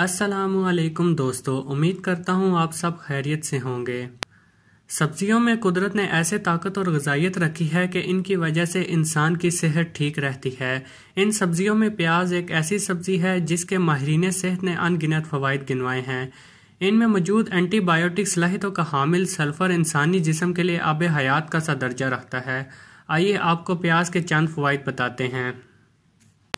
असलकुम दोस्तों उम्मीद करता हूँ आप सब खैरियत से होंगे सब्जियों में कुदरत ने ऐसे ताकत और गजाइत रखी है कि इनकी वजह से इंसान की सेहत ठीक रहती है इन सब्जियों में प्याज एक ऐसी सब्जी है जिसके माहरीन सेहत ने अनगिनत फ़वाद गिनवाए हैं इन में मौजूद एंटीबायोटिक्स लहतों का हामिल सल्फ़र इंसानी जिसम के लिए आब हयात का सा दर्जा रखता है आइए आपको प्याज के चंद फ़वाद बताते हैं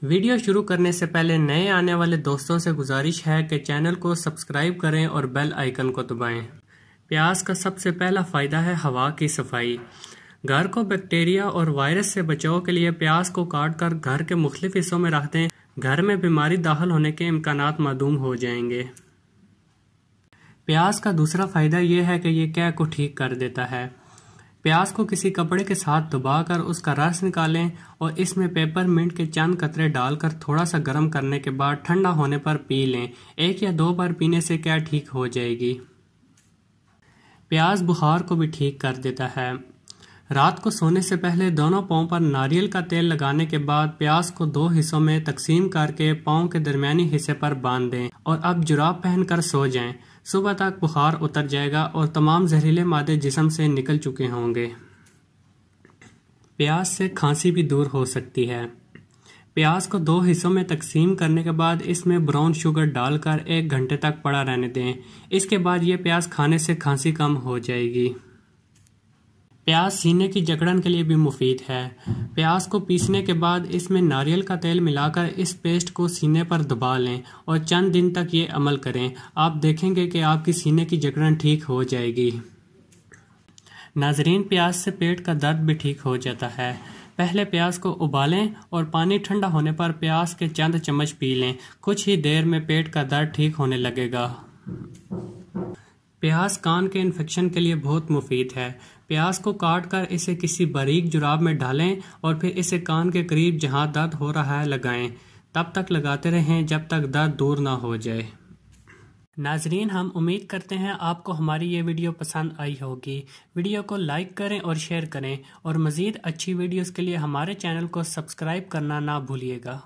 वीडियो शुरू करने से पहले नए आने वाले दोस्तों से गुजारिश है कि चैनल को सब्सक्राइब करें और बेल आइकन को दबाएं। प्याज का सबसे पहला फ़ायदा है हवा की सफाई घर को बैक्टीरिया और वायरस से बचाव के लिए प्याज को काट कर घर के मुख्तफ हिस्सों में रख दें घर में बीमारी दाखिल होने के इम्कान मदूम हो जाएंगे प्याज का दूसरा फ़ायदा यह है कि यह कै को ठीक कर देता है प्याज को किसी कपड़े के साथ दबाकर उसका रस निकालें और इसमें पेपर मिंट के चंद कतरे डालकर थोड़ा सा गर्म करने के बाद ठंडा होने पर पी लें एक या दो बार पीने से क्या ठीक हो जाएगी प्याज बुखार को भी ठीक कर देता है रात को सोने से पहले दोनों पाँव पर नारियल का तेल लगाने के बाद प्याज को दो हिस्सों में तकसीम करके पाँव के दरमियानी हिस्से पर बांध दें और अब जुराब पहनकर सो जाएं। सुबह तक बुखार उतर जाएगा और तमाम जहरीले मादे जिसम से निकल चुके होंगे प्याज से खांसी भी दूर हो सकती है प्याज को दो हिस्सों में तकसीम करने के बाद इसमें ब्राउन शुगर डालकर एक घंटे तक पड़ा रहने दें इसके बाद ये प्याज खाने से खांसी कम हो जाएगी प्याज सीने की जकड़न के लिए भी मुफीद है प्याज को पीसने के बाद इसमें नारियल का तेल मिलाकर इस पेस्ट को सीने पर दबा लें और चंद दिन तक ये अमल करें आप देखेंगे कि आपकी सीने की जकड़न ठीक हो जाएगी नाजरीन प्याज से पेट का दर्द भी ठीक हो जाता है पहले प्याज को उबालें और पानी ठंडा होने पर प्याज के चंद चम्मच पी लें कुछ ही देर में पेट का दर्द ठीक होने लगेगा प्याज कान के इन्फेक्शन के लिए बहुत मुफीद है प्याज को काट कर इसे किसी बारीक जुराब में डालें और फिर इसे कान के करीब जहाँ दर्द हो रहा है लगाएं तब तक लगाते रहें जब तक दर्द दूर ना हो जाए नाजरीन हम उम्मीद करते हैं आपको हमारी ये वीडियो पसंद आई होगी वीडियो को लाइक करें और शेयर करें और मज़ीद अच्छी वीडियोज़ के लिए हमारे चैनल को सब्सक्राइब करना ना भूलिएगा